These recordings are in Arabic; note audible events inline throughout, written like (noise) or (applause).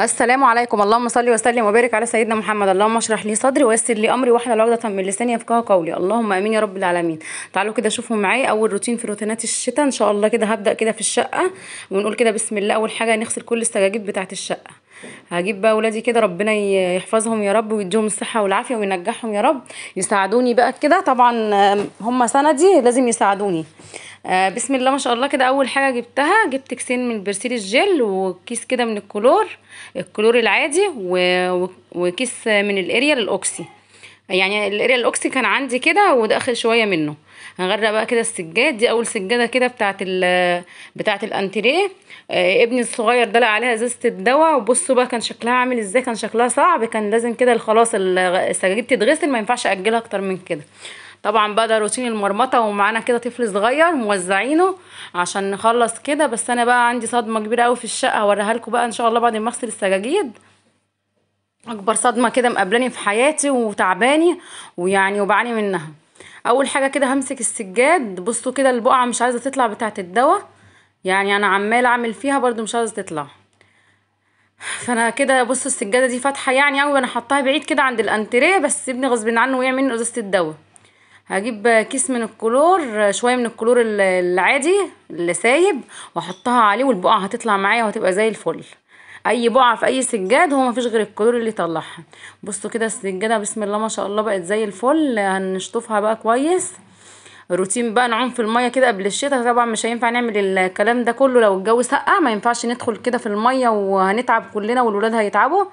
السلام عليكم اللهم صل وسلم وبارك على سيدنا محمد اللهم اشرح لي صدري ويسر لي امري واحلل عقدة من لساني يفقهوا قولي اللهم امين يا رب العالمين تعالوا كده شوفوا معايا اول روتين في روتينات الشتاء ان شاء الله كده هبدا كده في الشقه ونقول كده بسم الله اول حاجه نغسل كل السجاجيد بتاعه الشقه هجيب بقى ولادي كده ربنا يحفظهم يا رب ويديهم الصحه والعافيه وينجحهم يا رب يساعدوني بقى كده طبعا هم سندي لازم يساعدوني آه، بسم الله ما شاء الله كده اول حاجه جبتها جبت كيسين من برسيل الجل وكيس كده من الكلور الكلور العادي وكيس من الاريال الاوكسي يعني الاريال الاوكسي كان عندي كده وداخل شويه منه هنغرق بقى كده السجاد دي اول سجاده كده بتاعه ال بتاعه الانتريه آه ابني الصغير ده عليها ازازه الدواء وبصوا بقى كان شكلها عامل ازاي كان شكلها صعب كان لازم كده خلاص السجاجيد تتغسل ما ينفعش اجلها اكتر من كده طبعا ده روتين المرمطه ومعانا كده طفل صغير موزعينه عشان نخلص كده بس انا بقى عندي صدمه كبيره قوي في الشقه هوريها لكم بقى ان شاء الله بعد ما اغسل السجاجيد اكبر صدمه كده مقابلاني في حياتي وتعباني ويعني وبعاني منها اول حاجه كده همسك السجاد بصوا كده البقعه مش عايزه تطلع بتاعه الدواء يعني انا عمال اعمل فيها برده مش عايزه تطلع فانا كده بصوا السجاده دي فاتحه يعني قوي انا حطاها بعيد كده عند الانتريه بس ابني غصب عنه وقع منه ازازه الدواء هجيب كيس من الكلور شويه من الكلور العادي اللي سايب واحطها عليه والبقعه هتطلع معايا وهتبقى زي الفل اي بقعه في اي سجاد هو مفيش غير الكلور اللي يطلعها بصوا كده السجاده بسم الله ما شاء الله بقت زي الفل هنشطفها بقى كويس روتين بقى نعوم في الميه كده قبل الشتاء طبعا مش هينفع نعمل الكلام ده كله لو الجو سقع ما ينفعش ندخل كده في الميه وهنتعب كلنا والولاد هيتعبوا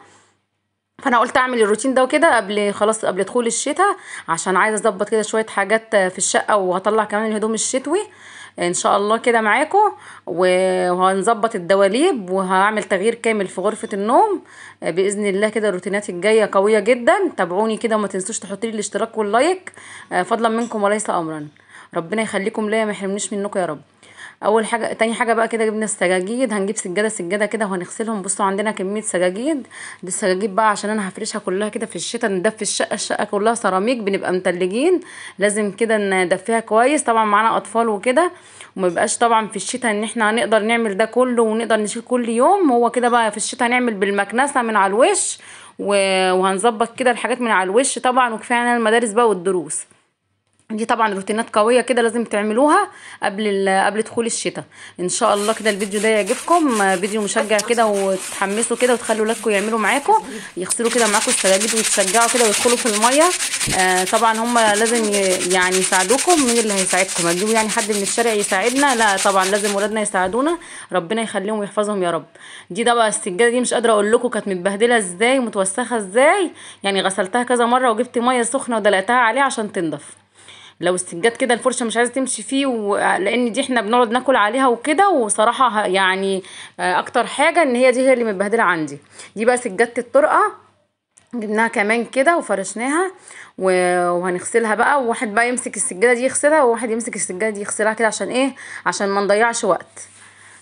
فانا قلت اعمل الروتين ده وكده قبل خلاص قبل دخول الشتاء عشان عايزه اظبط كده شويه حاجات في الشقه وهطلع كمان الهدوم الشتوي ان شاء الله كده معاكم وهنظبط الدواليب وهعمل تغيير كامل في غرفه النوم باذن الله كده الروتينات الجايه قويه جدا تابعوني كده وما تنسوش تحطوا لي الاشتراك واللايك آه، فضلا منكم وليس امرا ربنا يخليكم ليا ما يحرمنيش منكم يا رب اول حاجه تاني حاجه بقى كده جبنا السجاجيد هنجيب سجاده سجاده كده وهنغسلهم بصوا عندنا كميه سجاجيد دي السجاجيد بقى عشان انا هفرشها كلها كده في الشتاء ندفي الشقه الشقه كلها سيراميك بنبقى متلجين لازم كده ندفيها كويس طبعا معانا اطفال وكده وما بيبقاش طبعا في الشتاء ان احنا هنقدر نعمل ده كله ونقدر نشيل كل يوم هو كده بقى في الشتاء هنعمل بالمكنسه من على الوش وهنظبط كده الحاجات من على الوش طبعا وكفايه علينا المدارس بقى والدروس دي طبعا روتينات قويه كده لازم تعملوها قبل قبل دخول الشتاء ان شاء الله كده الفيديو ده يعجبكم فيديو مشجع كده وتحمسوا كده وتخلوا ولادكم يعملوا معاكم يغسلوا كده معاكم السلاليد ويتشجعوا كده ويدخلوا في الميه آه طبعا هم لازم يعني يساعدوكم مين اللي هيساعدكم هتجيبوا يعني حد من الشارع يساعدنا لا طبعا لازم ولادنا يساعدونا ربنا يخليهم ويحفظهم يا رب دي ده بقى السجاده دي مش قادره اقول لكم كانت متبهدله ازاي ومتوسخه ازاي يعني غسلتها كذا مره وجبت ميه سخنه ودلقتها عليها عشان تنضف لو استنجاد كده الفرشه مش عايزه تمشي فيه و... لان دي احنا بنقعد ناكل عليها وكده وصراحه يعني آه، اكتر حاجه ان هي دي هي اللي متبهدله عندي دي بقى سجاده الطرقه جبناها كمان كده وفرشناها وهنغسلها بقى وواحد بقى يمسك السجاده دي يغسلها وواحد يمسك السجاده دي يغسلها كده عشان ايه عشان ما نضيعش وقت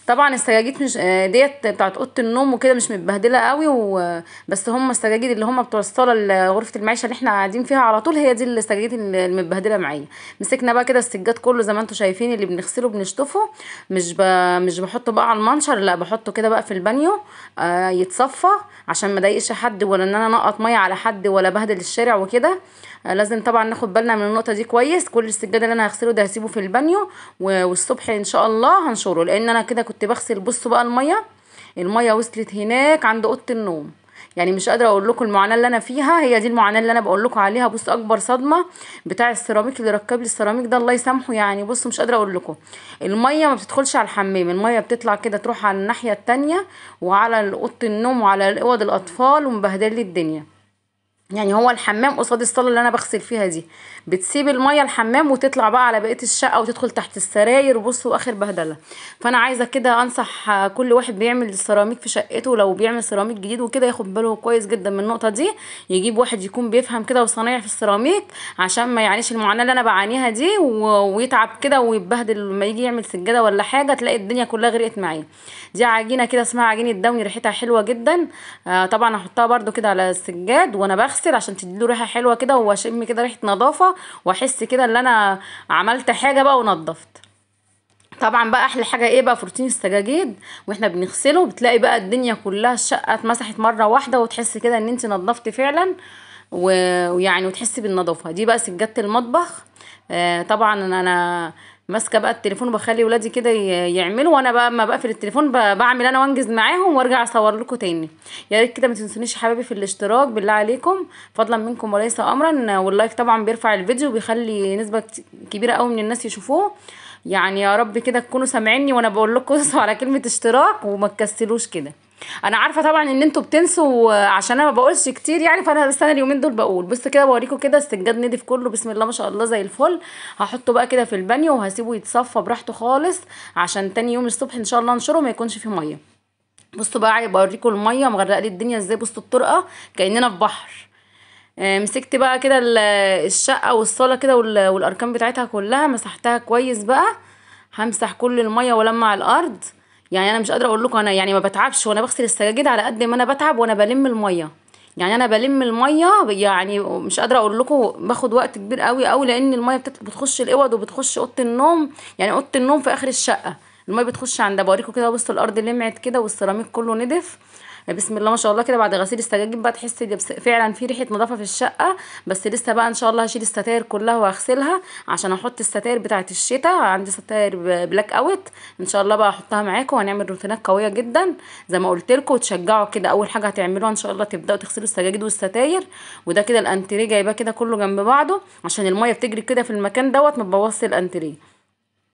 طبعا السجاجيد مش آه، ديت بتاعت اوضه النوم وكده مش متبهدله قوي و... بس هم السجاجيد اللي هم بتوع الصاله غرفه المعيشه اللي احنا قاعدين فيها على طول هي دي السجاجيد المتبهدله معايا مسكنا بقى كده السجاد كله زي ما انتم شايفين اللي بنغسله بنشطفه مش ب... مش بحطه بقى على المنشر لا بحطه كده بقى في البانيو آه يتصفى عشان ما ضايقش حد ولا ان انا نقط ميه على حد ولا بهدل الشارع وكده آه لازم طبعا ناخد بالنا من النقطه دي كويس كل السجاد اللي انا هغسله ده هسيبه في البانيو والصبح ان شاء الله هنشره لان انا كده كنت بغسل بصوا بقى الميه الميه وصلت هناك عند اوضه النوم يعني مش قادره اقول لكم المعاناه اللي انا فيها هي دي المعاناه اللي انا بقول لكم عليها بصوا اكبر صدمه بتاع السيراميك اللي ركب لي السيراميك ده الله يسامحه يعني بصوا مش قادره اقول لكم الميه ما بتدخلش على الحمام الميه بتطلع كده تروح على الناحيه التانية وعلى اوضه النوم وعلى اوض الاطفال ومبهدل لي الدنيا يعني هو الحمام قصاد الصاله اللي انا بغسل فيها دي بتسيب الميه الحمام وتطلع بقى على بقيه الشقه وتدخل تحت السراير بصوا اخر بهدله فانا عايزه كده انصح كل واحد بيعمل سيراميك في شقته لو بيعمل سيراميك جديد وكده ياخد باله كويس جدا من النقطه دي يجيب واحد يكون بيفهم كده وصنايع في السيراميك عشان ما يعانيش المعاناه اللي انا بعانيها دي ويتعب كده ويتبهدل لما يجي يعمل سجاده ولا حاجه تلاقي الدنيا كلها غرقت معايا دي عجينه كده اسمها عجينه دوني ريحتها حلوه جدا آه طبعا هحطها برده كده على السجاد وانا بغسل اغسل عشان تديله ريحه حلوه كده واشم كده ريحه نظافه واحس كده ان انا عملت حاجه بقى ونضفت طبعا بقى احلى حاجه ايه بقى بروتين السجاجيد واحنا بنغسله بتلاقي بقى الدنيا كلها الشقه اتمسحت مره واحده وتحس كده ان انت نضفتي فعلا ويعني وتحسي بالنظافه دي بقى سجاده المطبخ آه طبعا انا ماسكه بقى التليفون وبخلي ولادي كده يعملوا وانا بقى ما بقفل التليفون بعمل انا وانجز معاهم وارجع اصور لكم تاني يا ريت كده ما تنسونيش حبايبي في الاشتراك بالله عليكم فضلا منكم وليس امرا واللايك طبعا بيرفع الفيديو بيخلي نسبه كبيره قوي من الناس يشوفوه يعني يا رب كده تكونوا سامعيني وانا بقول لكم (laughs) على كلمه اشتراك وما تكسلوش كده انا عارفه طبعا ان انتوا بتنسوا عشان انا ما بقولش كتير يعني فانا بس انا اليومين دول بقول بص كده بوريكم كده السجاد نضيف كله بسم الله ما شاء الله زي الفل هحطه بقى كده في البانيو وهسيبه يتصفى براحته خالص عشان تاني يوم الصبح ان شاء الله انشره ما يكونش فيه ميه بصوا بقى بوريكم الميه مغرقه لي الدنيا ازاي بصوا الطرقه كاننا في بحر آه، مسكت بقى كده الشقه والصاله كده والاركان بتاعتها كلها مسحتها كويس بقى همسح كل الميه والمع الارض يعني انا مش قادره اقول لكم انا يعني ما بتعبش وانا بغسل السجاجيد على قد ما انا بتعب وانا بلم الميه يعني انا بلم الميه يعني مش قادره اقول لكم باخد وقت كبير قوي قوي لان الميه بتخش الاوض وبتخش اوضه النوم يعني اوضه النوم في اخر الشقه الميه بتخش عند بوريكم كده بصوا الارض لمعت كده والسيراميك كله ندف بسم الله ما شاء الله كده بعد غسيل السجاجيب بقى تحس فعلا في ريحه نظافه في الشقه بس لسه بقى ان شاء الله هشيل الستاير كلها وهغسلها عشان احط الستاير بتاعه الشتاء عندي ستاير بلاك اوت ان شاء الله بقى احطها معاكم وهنعمل روتينات قويه جدا زي ما قلت لكم وتشجعوا كده اول حاجه هتعملوها ان شاء الله تبداوا تغسلوا السجاجيد والستاير وده كده الانتريه جايباه كده كله جنب بعضه عشان الميه بتجري كده في المكان دوت ما تبوظش الانتريه